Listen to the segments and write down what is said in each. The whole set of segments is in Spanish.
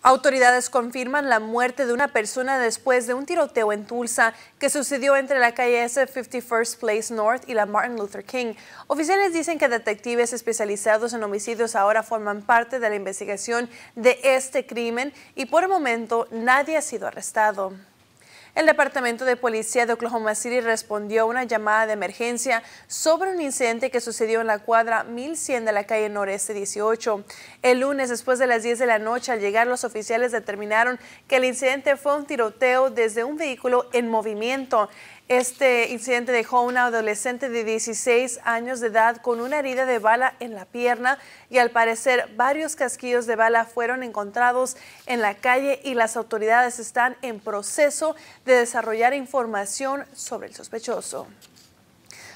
Autoridades confirman la muerte de una persona después de un tiroteo en Tulsa que sucedió entre la calle S51st Place North y la Martin Luther King. Oficiales dicen que detectives especializados en homicidios ahora forman parte de la investigación de este crimen y por el momento nadie ha sido arrestado. El Departamento de Policía de Oklahoma City respondió a una llamada de emergencia sobre un incidente que sucedió en la cuadra 1100 de la calle Noreste 18. El lunes, después de las 10 de la noche, al llegar, los oficiales determinaron que el incidente fue un tiroteo desde un vehículo en movimiento. Este incidente dejó a una adolescente de 16 años de edad con una herida de bala en la pierna y al parecer varios casquillos de bala fueron encontrados en la calle y las autoridades están en proceso de desarrollar información sobre el sospechoso.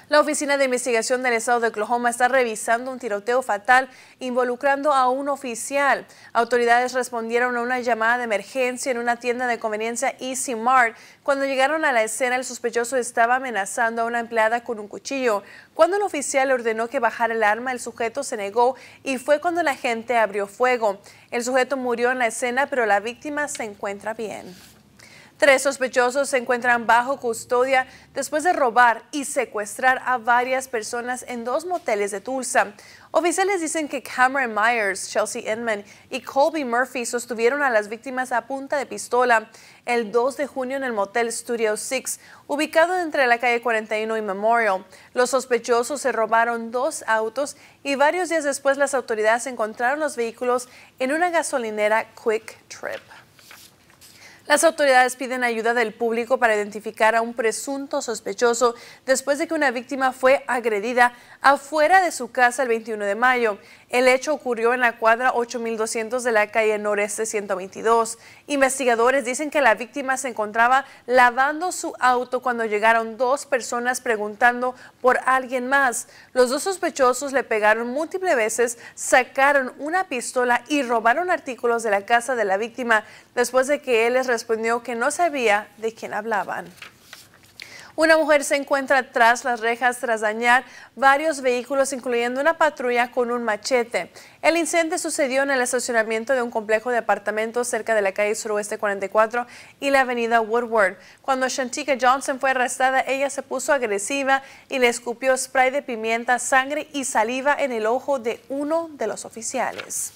La Oficina de Investigación del Estado de Oklahoma está revisando un tiroteo fatal involucrando a un oficial. Autoridades respondieron a una llamada de emergencia en una tienda de conveniencia Easy Mart. Cuando llegaron a la escena, el sospechoso estaba amenazando a una empleada con un cuchillo. Cuando el oficial ordenó que bajara el arma, el sujeto se negó y fue cuando la gente abrió fuego. El sujeto murió en la escena, pero la víctima se encuentra bien. Tres sospechosos se encuentran bajo custodia después de robar y secuestrar a varias personas en dos moteles de Tulsa. Oficiales dicen que Cameron Myers, Chelsea Inman y Colby Murphy sostuvieron a las víctimas a punta de pistola el 2 de junio en el motel Studio 6, ubicado entre la calle 41 y Memorial. Los sospechosos se robaron dos autos y varios días después las autoridades encontraron los vehículos en una gasolinera Quick Trip. Las autoridades piden ayuda del público para identificar a un presunto sospechoso después de que una víctima fue agredida afuera de su casa el 21 de mayo. El hecho ocurrió en la cuadra 8200 de la calle Noreste 122. Investigadores dicen que la víctima se encontraba lavando su auto cuando llegaron dos personas preguntando por alguien más. Los dos sospechosos le pegaron múltiples veces, sacaron una pistola y robaron artículos de la casa de la víctima después de que él les respondió que no sabía de quién hablaban. Una mujer se encuentra tras las rejas tras dañar varios vehículos, incluyendo una patrulla con un machete. El incidente sucedió en el estacionamiento de un complejo de apartamentos cerca de la calle Suroeste 44 y la avenida Woodward. Cuando Shantika Johnson fue arrestada, ella se puso agresiva y le escupió spray de pimienta, sangre y saliva en el ojo de uno de los oficiales.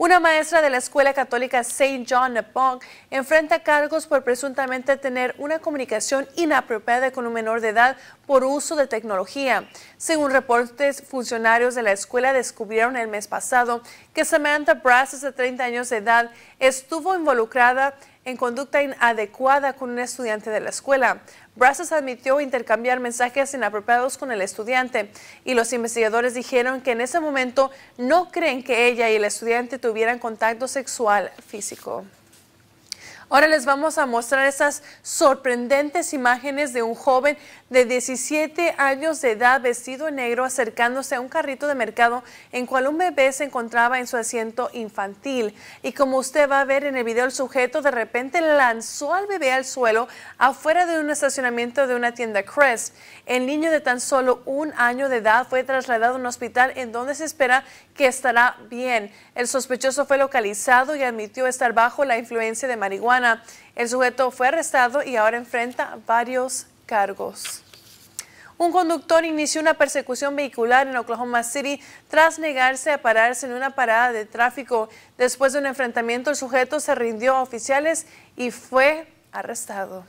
Una maestra de la Escuela Católica St. John Nepong enfrenta cargos por presuntamente tener una comunicación inapropiada con un menor de edad por uso de tecnología. Según reportes, funcionarios de la escuela descubrieron el mes pasado que Samantha Brass, de 30 años de edad, estuvo involucrada en conducta inadecuada con un estudiante de la escuela. Brazos admitió intercambiar mensajes inapropiados con el estudiante y los investigadores dijeron que en ese momento no creen que ella y el estudiante tuvieran contacto sexual físico. Ahora les vamos a mostrar esas sorprendentes imágenes de un joven de 17 años de edad vestido en negro acercándose a un carrito de mercado en cual un bebé se encontraba en su asiento infantil. Y como usted va a ver en el video, el sujeto de repente lanzó al bebé al suelo afuera de un estacionamiento de una tienda Crest. El niño de tan solo un año de edad fue trasladado a un hospital en donde se espera que estará bien. El sospechoso fue localizado y admitió estar bajo la influencia de marihuana el sujeto fue arrestado y ahora enfrenta varios cargos. Un conductor inició una persecución vehicular en Oklahoma City tras negarse a pararse en una parada de tráfico. Después de un enfrentamiento, el sujeto se rindió a oficiales y fue arrestado.